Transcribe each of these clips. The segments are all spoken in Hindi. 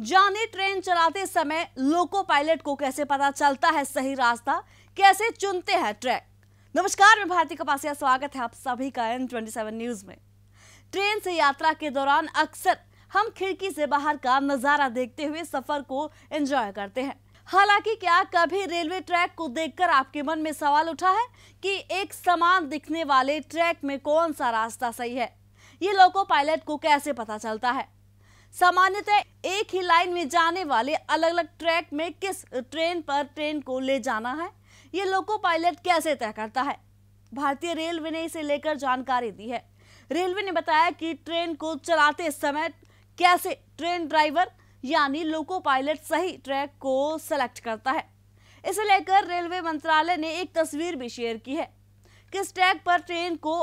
जाने ट्रेन चलाते समय लोको पायलट को कैसे पता चलता है सही रास्ता कैसे चुनते हैं ट्रैक नमस्कार मैं भारती कपासिया स्वागत है आप सभी का एन ट्वेंटी न्यूज में ट्रेन से यात्रा के दौरान अक्सर हम खिड़की से बाहर का नजारा देखते हुए सफर को एंजॉय करते हैं हालांकि क्या कभी रेलवे ट्रैक को देखकर आपके मन में सवाल उठा है कि एक समान दिखने वाले ट्रैक में कौन सा रास्ता सही है ये लोको पायलट को कैसे पता चलता है सामान्यतः एक ही लाइन में जाने वाले अलग अलग ट्रैक में किस ट्रेन पर ट्रेन को ले जाना है ये लोको पायलट कैसे तय करता है भारतीय रेलवे ने इसे लेकर जानकारी दी है रेलवे ने बताया कि ट्रेन को चलाते समय कैसे ट्रेन ड्राइवर यानी लोको पायलट सही ट्रैक को सेलेक्ट करता है इसे लेकर रेलवे मंत्रालय ने एक तस्वीर भी शेयर की है किस ट्रैक पर ट्रेन को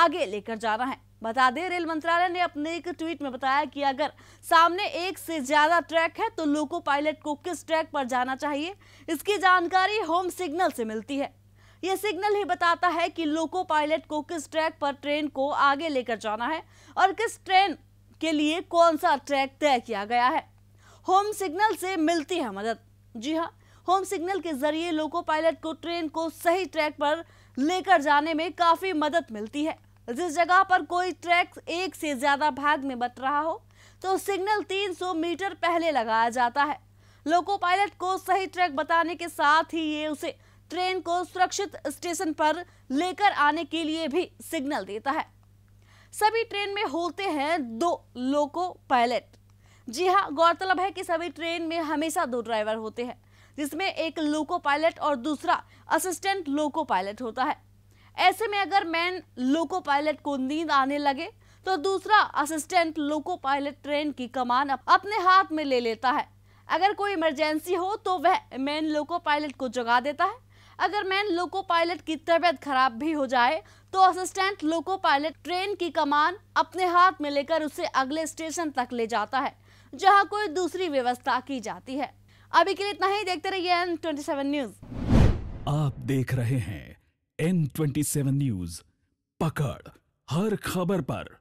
आगे लेकर जाना है बता दें रेल मंत्रालय ने अपने एक ट्वीट में बताया कि अगर सामने एक से ज्यादा ट्रैक है तो लोको पायलट को किस ट्रैक पर जाना चाहिए इसकी जानकारी होम सिग्नल से मिलती है ये सिग्नल ही बताता है कि लोको पायलट को किस ट्रैक पर ट्रेन को आगे लेकर जाना है और किस ट्रेन के लिए कौन सा ट्रैक तय किया गया है होम सिग्नल से मिलती है मदद जी हाँ होम सिग्नल के जरिए लोको पायलट को ट्रेन को सही ट्रैक पर लेकर जाने में काफी मदद मिलती है जिस जगह पर कोई ट्रैक एक से ज़्यादा भाग में बट रहा हो तो सिग्नल 300 मीटर पहले लगाया जाता है लोको पायलट को सही ट्रैक बताने के साथ ही ये उसे ट्रेन को सुरक्षित स्टेशन पर लेकर आने के लिए भी सिग्नल देता है सभी ट्रेन में होते हैं दो लोको पायलट जी हाँ गौरतलब है कि सभी ट्रेन में हमेशा दो ड्राइवर होते हैं जिसमें एक लोको पायलट और दूसरा असिस्टेंट लोको पायलट होता है ऐसे में अगर मैन लोको पायलट को नींद आने लगे तो दूसरा असिस्टेंट लोको पायलट ट्रेन की कमान अपने हाथ में ले लेता है अगर कोई इमरजेंसी हो तो वह मैन लोको पायलट को जगा देता है अगर मैन लोको पायलट की तबीयत खराब भी हो जाए तो असिस्टेंट लोको पायलट ट्रेन की कमान अपने हाथ में लेकर उसे अगले स्टेशन तक ले जाता है जहां कोई दूसरी व्यवस्था की जाती है अभी के लिए इतना ही देखते रहिए एन ट्वेंटी न्यूज आप देख रहे हैं एन ट्वेंटी सेवन न्यूज पकड़ हर खबर पर